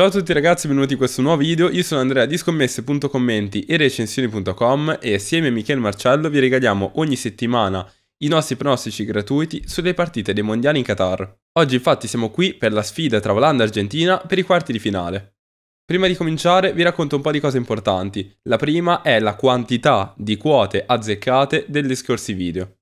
Ciao a tutti ragazzi, benvenuti in questo nuovo video, io sono Andrea di scommesse.commenti e recensioni.com e assieme a Michele Marcello vi regaliamo ogni settimana i nostri pronostici gratuiti sulle partite dei mondiali in Qatar. Oggi infatti siamo qui per la sfida tra Olanda e Argentina per i quarti di finale. Prima di cominciare vi racconto un po' di cose importanti. La prima è la quantità di quote azzeccate degli scorsi video.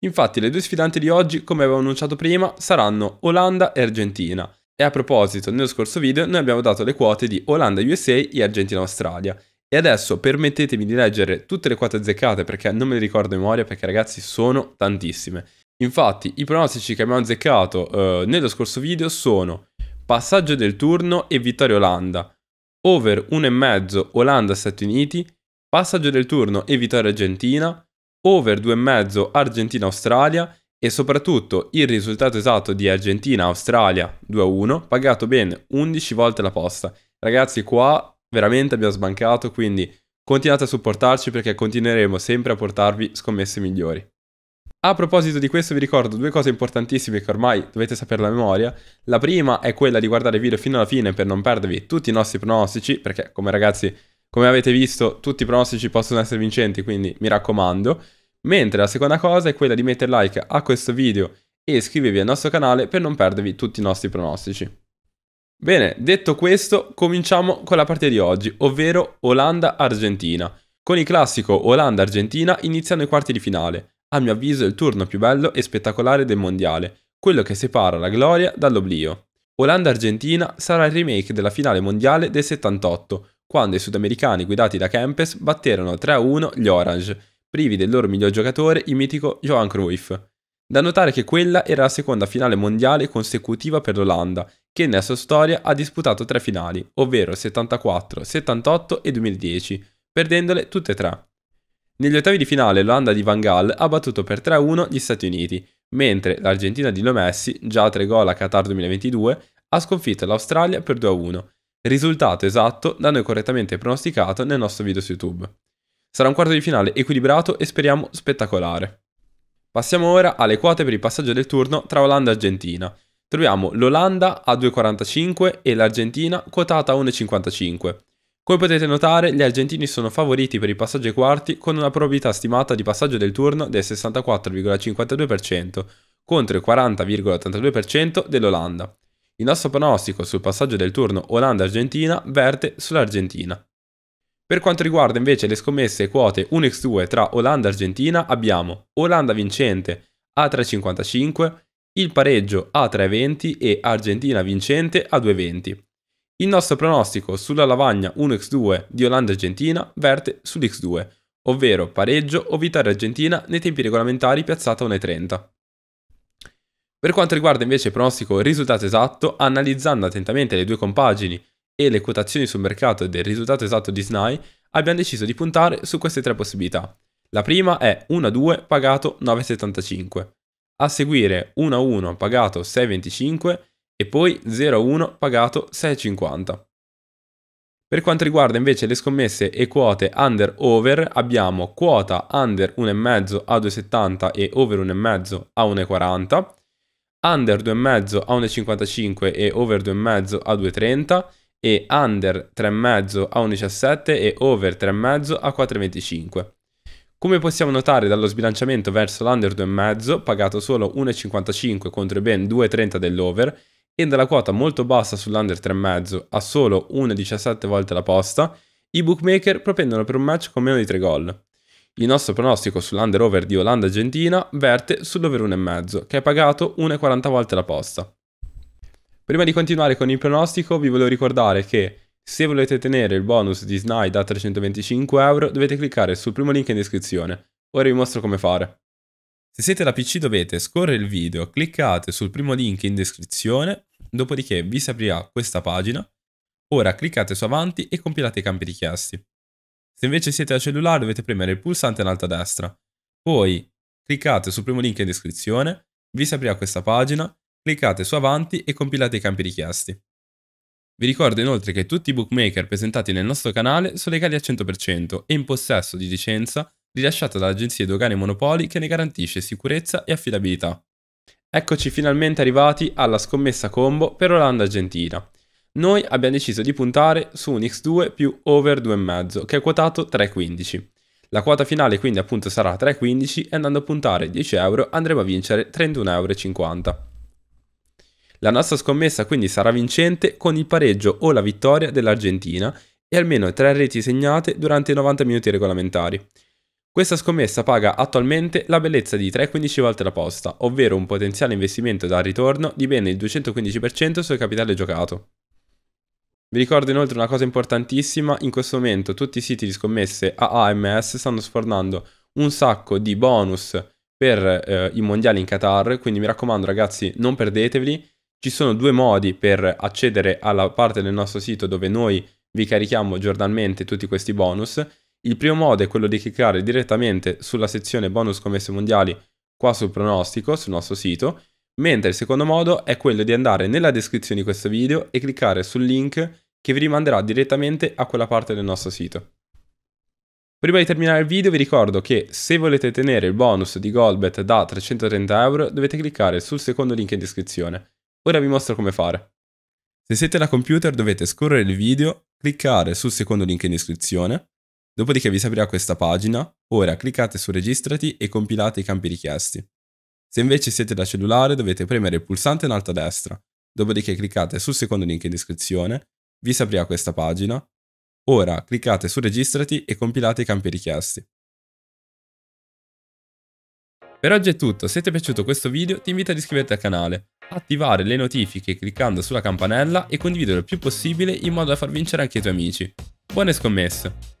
Infatti le due sfidanti di oggi, come avevo annunciato prima, saranno Olanda e Argentina e a proposito, nello scorso video noi abbiamo dato le quote di Olanda USA e Argentina Australia. E adesso permettetemi di leggere tutte le quote azzeccate perché non me le ricordo in memoria perché ragazzi sono tantissime. Infatti i pronostici che abbiamo azzeccato eh, nello scorso video sono passaggio del turno e vittoria Olanda, over 1,5 Olanda-Stati Uniti, passaggio del turno e vittoria Argentina, over 2,5 Argentina-Australia e soprattutto il risultato esatto di Argentina-Australia 2-1, pagato ben 11 volte la posta. Ragazzi, qua veramente abbiamo sbancato, quindi continuate a supportarci perché continueremo sempre a portarvi scommesse migliori. A proposito di questo vi ricordo due cose importantissime che ormai dovete sapere a memoria. La prima è quella di guardare il video fino alla fine per non perdervi tutti i nostri pronostici, perché come ragazzi, come avete visto, tutti i pronostici possono essere vincenti, quindi mi raccomando. Mentre la seconda cosa è quella di mettere like a questo video e iscrivervi al nostro canale per non perdervi tutti i nostri pronostici. Bene, detto questo, cominciamo con la partita di oggi, ovvero Olanda-Argentina. Con il classico Olanda-Argentina iniziano i quarti di finale, a mio avviso il turno più bello e spettacolare del mondiale, quello che separa la gloria dall'oblio. Olanda-Argentina sarà il remake della finale mondiale del 78, quando i sudamericani guidati da Kempes batterono 3-1 gli Orange, privi del loro miglior giocatore, il mitico Johan Cruyff. Da notare che quella era la seconda finale mondiale consecutiva per l'Olanda, che nella sua storia ha disputato tre finali, ovvero 74, 78 e 2010, perdendole tutte e tre. Negli ottavi di finale l'Olanda di Van Gaal ha battuto per 3-1 gli Stati Uniti, mentre l'Argentina di Lo Messi, già a 3 gol a Qatar 2022, ha sconfitto l'Australia per 2-1, risultato esatto da noi correttamente pronosticato nel nostro video su YouTube. Sarà un quarto di finale equilibrato e speriamo spettacolare. Passiamo ora alle quote per il passaggio del turno tra Olanda e Argentina. Troviamo l'Olanda a 2,45 e l'Argentina quotata a 1,55. Come potete notare, gli argentini sono favoriti per il passaggio ai quarti con una probabilità stimata di passaggio del turno del 64,52% contro il 40,82% dell'Olanda. Il nostro pronostico sul passaggio del turno Olanda-Argentina verte sull'Argentina. Per quanto riguarda invece le scommesse quote 1x2 tra Olanda e Argentina, abbiamo Olanda vincente a 3,55, il pareggio a 3,20 e Argentina vincente a 2,20. Il nostro pronostico sulla lavagna 1x2 di Olanda-Argentina e verte sull'x2, ovvero pareggio o vittoria argentina nei tempi regolamentari piazzata 1,30. Per quanto riguarda invece il pronostico risultato esatto, analizzando attentamente le due compagini e le quotazioni sul mercato del risultato esatto di SNAI, abbiamo deciso di puntare su queste tre possibilità. La prima è 1-2 pagato 9,75, a seguire 1-1 pagato 6,25 e poi 0-1 pagato 6,50. Per quanto riguarda invece le scommesse e quote under-over, abbiamo quota under 1,5 a 2,70 e over 1,5 a 1,40, under 2,5 a 1,55 e over 2,5 a 2,30, e under 3,5 a 1,17 e over 3,5 a 4,25. Come possiamo notare dallo sbilanciamento verso l'under 2,5, pagato solo 1,55 contro i ben 2,30 dell'over, e dalla quota molto bassa sull'under 3,5 a solo 1,17 volte la posta, i bookmaker propendono per un match con meno di 3 gol. Il nostro pronostico sull'under over di Olanda-Argentina verte sull'over 1,5, che è pagato 1,40 volte la posta. Prima di continuare con il pronostico vi volevo ricordare che se volete tenere il bonus di Snide a 325 euro dovete cliccare sul primo link in descrizione. Ora vi mostro come fare. Se siete alla PC dovete scorrere il video, cliccate sul primo link in descrizione, dopodiché vi si aprirà questa pagina. Ora cliccate su avanti e compilate i campi richiesti. Se invece siete al cellulare dovete premere il pulsante in alto a destra. Poi cliccate sul primo link in descrizione, vi si aprirà questa pagina cliccate su Avanti e compilate i campi richiesti. Vi ricordo inoltre che tutti i bookmaker presentati nel nostro canale sono legali al 100% e in possesso di licenza rilasciata dall'Agenzia Dogane Monopoli che ne garantisce sicurezza e affidabilità. Eccoci finalmente arrivati alla scommessa combo per Olanda-Argentina. Noi abbiamo deciso di puntare su un X2 più over 2,5 che è quotato 3,15. La quota finale quindi appunto sarà 3,15 e andando a puntare 10 euro andremo a vincere 31,50 la nostra scommessa quindi sarà vincente con il pareggio o la vittoria dell'Argentina e almeno tre reti segnate durante i 90 minuti regolamentari. Questa scommessa paga attualmente la bellezza di 3,15 volte la posta, ovvero un potenziale investimento dal ritorno di bene il 215% sul capitale giocato. Vi ricordo inoltre una cosa importantissima, in questo momento tutti i siti di scommesse AAMS stanno sfornando un sacco di bonus per eh, i mondiali in Qatar, quindi mi raccomando ragazzi non perdeteveli, ci sono due modi per accedere alla parte del nostro sito dove noi vi carichiamo giornalmente tutti questi bonus. Il primo modo è quello di cliccare direttamente sulla sezione bonus commesse mondiali qua sul pronostico, sul nostro sito, mentre il secondo modo è quello di andare nella descrizione di questo video e cliccare sul link che vi rimanderà direttamente a quella parte del nostro sito. Prima di terminare il video vi ricordo che se volete tenere il bonus di Goldbet da 330€ dovete cliccare sul secondo link in descrizione. Ora vi mostro come fare. Se siete da computer dovete scorrere il video, cliccare sul secondo link in descrizione, dopodiché vi si aprirà questa pagina, ora cliccate su registrati e compilate i campi richiesti. Se invece siete da cellulare dovete premere il pulsante in alto a destra, dopodiché cliccate sul secondo link in descrizione, vi si aprirà questa pagina, ora cliccate su registrati e compilate i campi richiesti. Per oggi è tutto, se ti è piaciuto questo video ti invito ad iscriverti al canale attivare le notifiche cliccando sulla campanella e condividere il più possibile in modo da far vincere anche i tuoi amici. Buone scommesse!